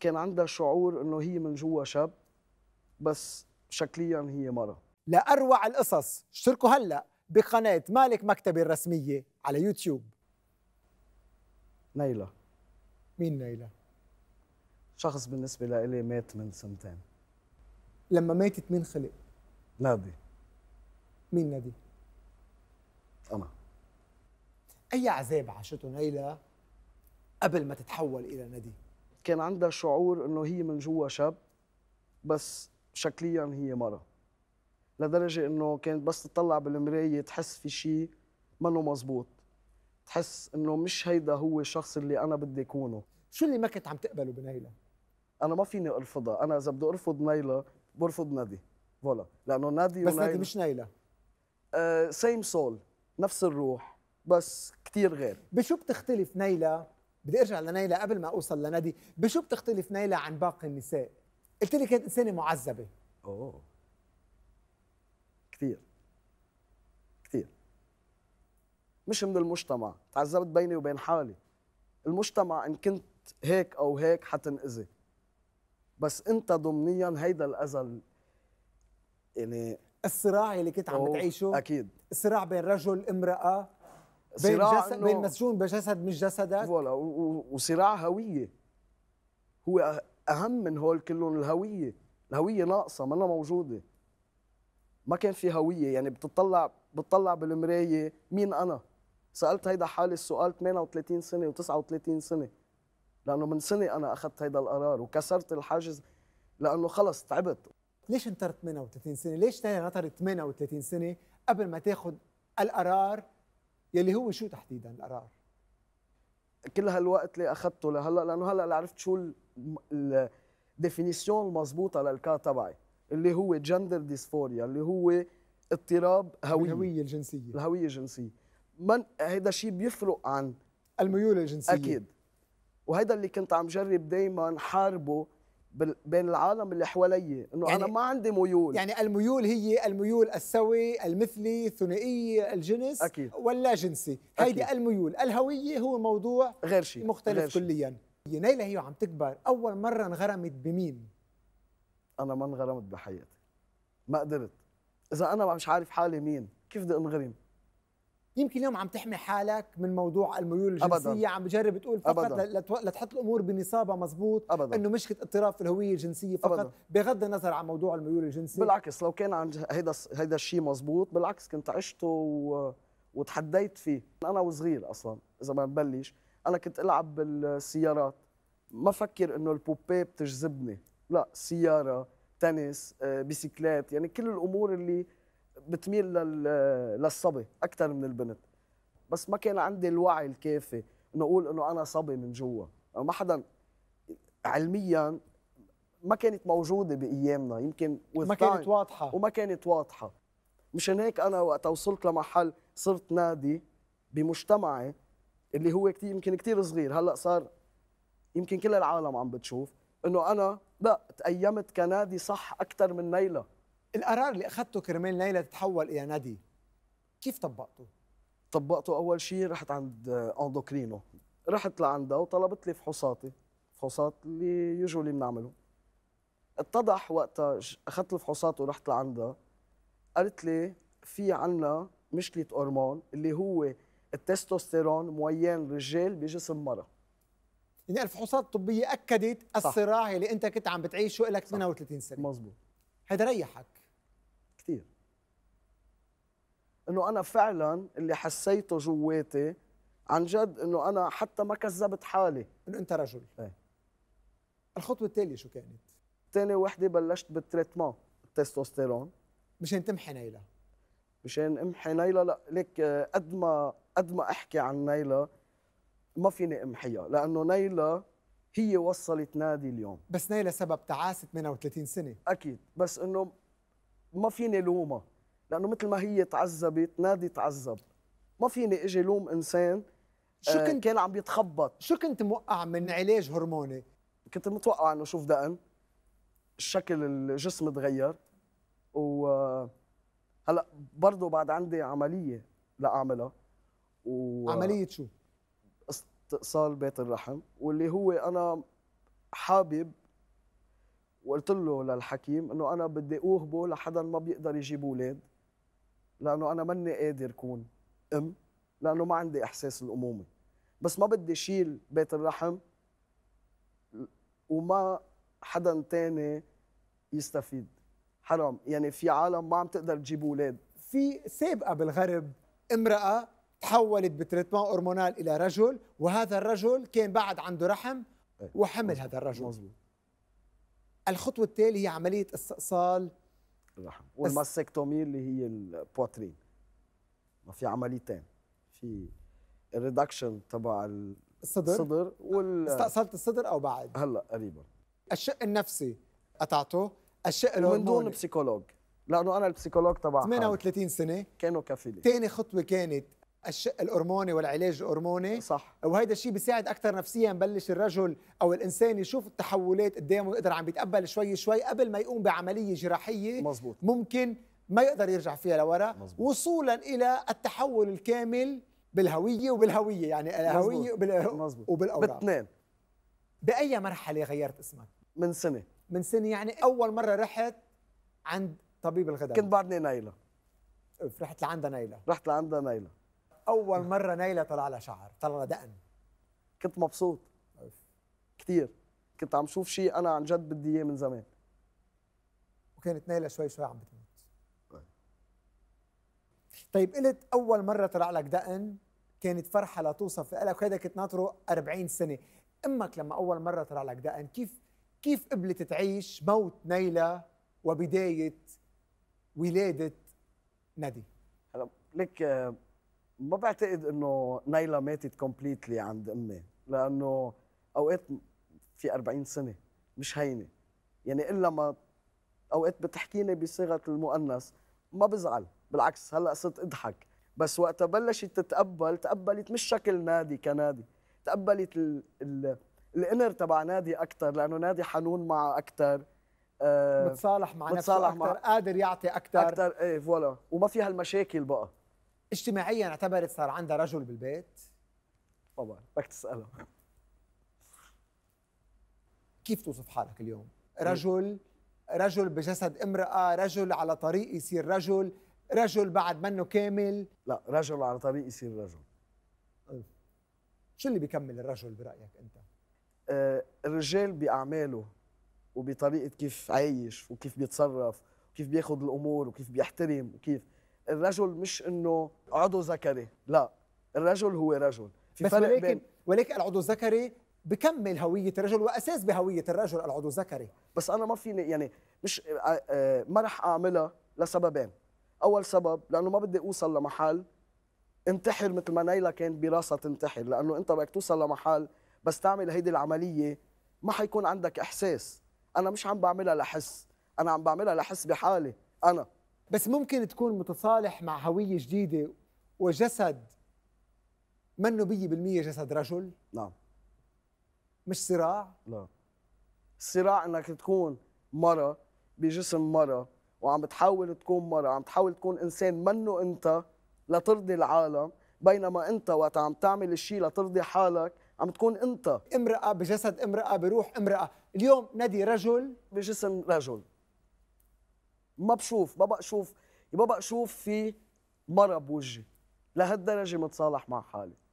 كان عندها شعور انه هي من جوا شاب بس شكليا هي مرة لأروع القصص اشتركوا هلأ بقناة مالك مكتبي الرسمية على يوتيوب نيلة مين نيلة؟ شخص بالنسبة لإلي مات من سنتين لما ماتت مين خلق؟ نادي مين نادي؟ أنا أي عذاب عاشته نيلة قبل ما تتحول إلى نادي؟ كان عندها شعور انه هي من جوا شاب بس شكليا هي مرة لدرجة انه كانت بس تطلع بالمراية تحس في شيء منه مزبوط تحس انه مش هيدا هو الشخص اللي انا بدي اكونه شو اللي ما كنت عم تقبله بنيلة؟ انا ما فيني ارفضها انا اذا بدي ارفض نيلة برفض نادي فولا لانه نادي بس نادي مش نيلة سيم آه، سول نفس الروح بس كتير غير بشو بتختلف نيلة بدي ارجع لنيلة قبل ما اوصل لندي بشو بتختلف نيلة عن باقي النساء قلت لي كانت انسانه معذبه اوه كثير كثير مش من المجتمع تعذبت بيني وبين حالي المجتمع ان كنت هيك او هيك حتنأذي بس انت ضمنيا هيدا الاذى يعني الصراع اللي كنت عم بتعيشه اكيد الصراع بين رجل امراه صراع بين, جسد بين مسجون بجسد مش جسدك ولا وصراع هويه هو اهم من هول كلهم الهويه الهويه ناقصه ما موجوده ما كان في هويه يعني بتطلع بتطلع بالمرايه مين انا سالت هيدا حالي السؤال 38 سنه و39 سنه لانه من سنه انا اخذت هيدا القرار وكسرت الحاجز لانه خلص تعبت ليش انطرت 38 سنه ليش تاني نطرت 38 سنه قبل ما تاخذ القرار يلي هو شو تحديدا القرار كل هالوقت اللي اخذته لهلا لانه هلا عرفت شو الديفينيسيون المضبوطه للكا تبعي اللي هو جندر ديسفوريا اللي هو اضطراب هويه الهويه الجنسيه الهويه الجنسيه من هيدا الشيء بيفرق عن الميول الجنسيه اكيد وهيدا اللي كنت عم جرب دائما حاربه بين العالم اللي حوالي انه يعني انا ما عندي ميول يعني الميول هي الميول السوي المثلي الثنائي الجنس أكيد. ولا جنسي هيدي الميول الهويه هو موضوع غير شيء مختلف غير شي. كليا شي. نيلة هي عم تكبر اول مره انغرمت بمين انا ما انغرمت بحياتي ما قدرت اذا انا مش عارف حالي مين كيف بدي انغرم يمكن اليوم عم تحمي حالك من موضوع الميول الجنسيه أبداً. عم بجرب تقول فقط أبداً. لتحط الامور بنصابها مزبوط أبداً. انه مشكله اضطراب في الهويه الجنسيه فقط أبداً. بغض النظر عن موضوع الميول الجنسيه بالعكس لو كان عن هيدا هيدا الشيء مزبوط بالعكس كنت عشته و... وتحديت فيه انا وصغير اصلا اذا ما نبلش انا كنت العب بالسيارات ما فكر انه البوبي بتجذبني لا سياره تنس آه، بيسيكلات يعني كل الامور اللي بتميل للصبي اكثر من البنت بس ما كان عندي الوعي الكافي انه اقول انه انا صبي من جوا ما حدا علميا ما كانت موجوده بايامنا يمكن ما كانت واضحه وما كانت واضحه مشان هيك انا وقت وصلت لمحل صرت نادي بمجتمعي اللي هو كتير يمكن كثير صغير هلا صار يمكن كل العالم عم بتشوف انه انا لا تأيمت كنادي صح اكثر من نيلة القرار اللي اخذته كرمال ليلى تتحول الى نادي كيف طبقته؟ طبقته اول شيء رحت عند اندوكرينو رحت لعندها وطلبت لي فحوصاتي فحوصات اللي اللي بنعمله اتضح وقتها اخذت الفحوصات ورحت لعندها قالت لي في عنا مشكله هرمون اللي هو التستوستيرون موين رجال بجسم مرة يعني الفحوصات الطبية أكدت الصراع اللي أنت كنت عم بتعيشه لك 38 سنة مزبوط هيدا ريحك انه انا فعلا اللي حسيته جواتي عن جد انه انا حتى ما كذبت حالي انه انت رجل ايه الخطوه التاليه شو كانت؟ تاني وحده بلشت بالتريتمون التستوستيرون مشان تمحي نيلا مشان امحي نيلا لا ليك قد ما قد ما احكي عن نيلا ما فيني امحيها لانه نيلا هي وصلت نادي اليوم بس نيلا سبب تعاسة 38 سنة اكيد بس انه ما فيني لومها لانه مثل ما هي تعذبت نادي تعذب ما فيني اجي لوم انسان آه، شو كنت كان عم بيتخبط شو كنت موقع من علاج هرموني كنت متوقع انه شوف دقن الشكل الجسم تغير و آه، هلا برضه بعد عندي عمليه لاعملها و آه، عمليه شو؟ استئصال بيت الرحم واللي هو انا حابب وقلت له للحكيم انه انا بدي اوهبه لحدا ما بيقدر يجيب اولاد لانه انا ماني قادر كون ام لانه ما عندي احساس الامومه بس ما بدي شيل بيت الرحم وما حدا تاني يستفيد حرام يعني في عالم ما عم تقدر تجيب اولاد في سابقه بالغرب امراه تحولت بتريتمان هرمونال الى رجل وهذا الرجل كان بعد عنده رحم إيه، وحمل مزبوط. هذا الرجل مزبوط. الخطوه التاليه هي عمليه استئصال الرحم والماسكتومي اللي هي البواترين ما في عمليتين في الريدكشن تبع الصدر الصدر وال استأصلت الصدر او بعد هلا قريبا الشق النفسي قطعته الشق الهرموني من دون بسيكولوج لانه انا البسيكولوج تبع 38 سنه كانوا كفيلين ثاني خطوه كانت الشق الهرموني والعلاج الهرموني صح وهذا الشيء بيساعد اكثر نفسيا بلش الرجل او الانسان يشوف التحولات قدامه يقدر عم يتقبل شوي شوي قبل ما يقوم بعمليه جراحيه مزبوط. ممكن ما يقدر يرجع فيها لورا مزبوط. وصولا الى التحول الكامل بالهويه وبالهويه يعني الهويه وبال... وبالاوراق باثنين باي مرحله غيرت اسمك من سنه من سنه يعني اول مره رحت عند طبيب الغداء كنت بعدني نايله رحت لعندها نايله رحت لعندها نايله اول مره نايله طلع لها شعر طلع لها دقن كنت مبسوط كثير كنت عم شوف شيء انا عن جد بدي اياه من زمان وكانت نايله شوي شوي عم بتموت طيب. طيب قلت اول مره طلع لك دقن كانت فرحه لا توصف لك هذا كنت ناطره 40 سنه امك لما اول مره طلع لك دقن كيف كيف قبلت تعيش موت نيلة وبدايه ولاده ندي هلا لك آه، ما بعتقد انه نايلا ماتت كومبليتلي عند امي لانه اوقات في 40 سنه مش هينه يعني الا ما اوقات بتحكيني بصيغه المؤنث ما بزعل بالعكس هلا صرت اضحك بس وقتها بلشت تتقبل تقبلت مش شكل نادي كنادي تقبلت ال ال الانر تبع نادي اكثر لانه نادي حنون معه اكثر آه، متصالح مع نفسه اكثر قادر يعطي اكثر اكثر ايه فوالا وما فيها المشاكل بقى اجتماعيا اعتبرت صار عندها رجل بالبيت طبعا بدك تسألها كيف توصف حالك اليوم؟ رجل رجل بجسد امرأة رجل على طريق يصير رجل رجل بعد منه كامل لا رجل على طريق يصير رجل طيب. شو اللي بيكمل الرجل برأيك أنت؟ آه الرجال بأعماله وبطريقة كيف عايش وكيف بيتصرف وكيف بياخذ الأمور وكيف بيحترم وكيف الرجل مش انه عضو ذكري لا الرجل هو رجل في بس فرق ولكن بين ولكن العضو الذكري بكمل هويه الرجل واساس بهويه الرجل العضو الذكري بس انا ما فيني يعني مش آه، آه، ما رح اعملها لسببين اول سبب لانه ما بدي اوصل لمحل انتحر مثل ما نايلا كان براسها تنتحر لانه انت بدك توصل لمحل بس تعمل هيدي العمليه ما حيكون عندك احساس انا مش عم بعملها لحس انا عم بعملها لحس بحالي انا بس ممكن تكون متصالح مع هويه جديده وجسد منه 100% جسد رجل نعم مش صراع لا نعم. الصراع انك تكون مره بجسم مره وعم تحاول تكون مره عم تحاول تكون انسان منه انت لترضي العالم بينما انت وقت عم تعمل الشيء لترضي حالك عم تكون انت امراه بجسد امراه بروح امراه اليوم نادي رجل بجسم رجل ما بشوف ما بقى شوف ما بقى شوف في مرض بوجهي لهالدرجه متصالح مع حالي